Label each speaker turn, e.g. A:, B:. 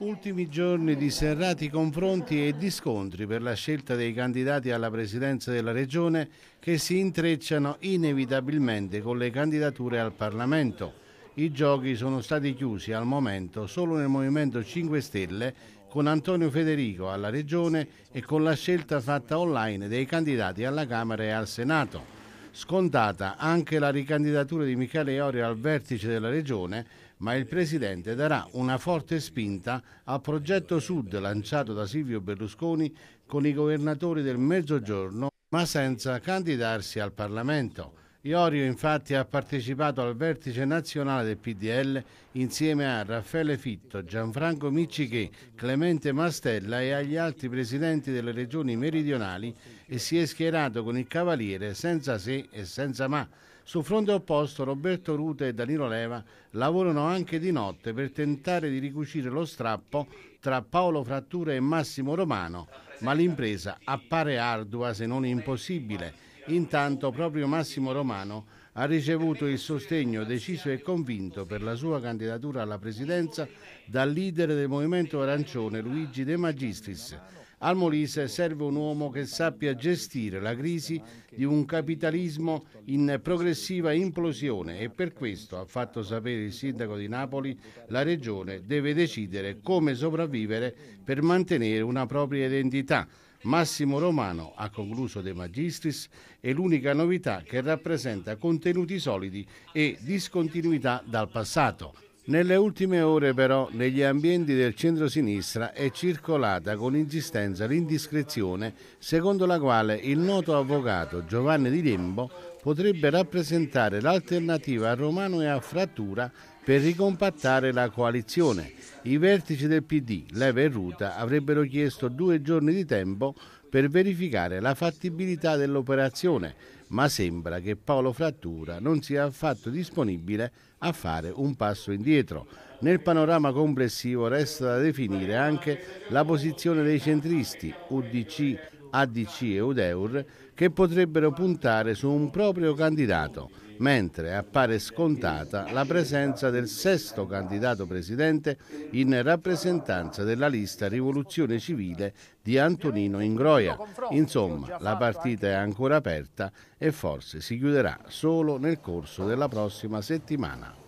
A: Ultimi giorni di serrati confronti e di scontri per la scelta dei candidati alla presidenza della Regione che si intrecciano inevitabilmente con le candidature al Parlamento. I giochi sono stati chiusi al momento solo nel Movimento 5 Stelle con Antonio Federico alla Regione e con la scelta fatta online dei candidati alla Camera e al Senato. Scontata anche la ricandidatura di Michele Iorio al vertice della regione, ma il Presidente darà una forte spinta al progetto Sud lanciato da Silvio Berlusconi con i governatori del Mezzogiorno, ma senza candidarsi al Parlamento. Iorio infatti ha partecipato al vertice nazionale del PDL insieme a Raffaele Fitto, Gianfranco Miccichè, Clemente Mastella e agli altri presidenti delle regioni meridionali e si è schierato con il Cavaliere senza se e senza ma. Sul fronte opposto Roberto Rute e Danilo Leva lavorano anche di notte per tentare di ricucire lo strappo tra Paolo Frattura e Massimo Romano, ma l'impresa appare ardua se non impossibile Intanto proprio Massimo Romano ha ricevuto il sostegno deciso e convinto per la sua candidatura alla presidenza dal leader del Movimento Arancione Luigi De Magistris. Al Molise serve un uomo che sappia gestire la crisi di un capitalismo in progressiva implosione e per questo, ha fatto sapere il sindaco di Napoli, la regione deve decidere come sopravvivere per mantenere una propria identità. Massimo Romano, ha concluso De Magistris, è l'unica novità che rappresenta contenuti solidi e discontinuità dal passato. Nelle ultime ore però negli ambienti del centro-sinistra è circolata con insistenza l'indiscrezione secondo la quale il noto avvocato Giovanni Di Lembo potrebbe rappresentare l'alternativa a Romano e a Frattura per ricompattare la coalizione. I vertici del PD, Leva e Ruta, avrebbero chiesto due giorni di tempo per verificare la fattibilità dell'operazione, ma sembra che Paolo Frattura non sia affatto disponibile a fare un passo indietro. Nel panorama complessivo resta da definire anche la posizione dei centristi, UDC, ADC e Udeur che potrebbero puntare su un proprio candidato, mentre appare scontata la presenza del sesto candidato presidente in rappresentanza della lista Rivoluzione Civile di Antonino Ingroia. Insomma, la partita è ancora aperta e forse si chiuderà solo nel corso della prossima settimana.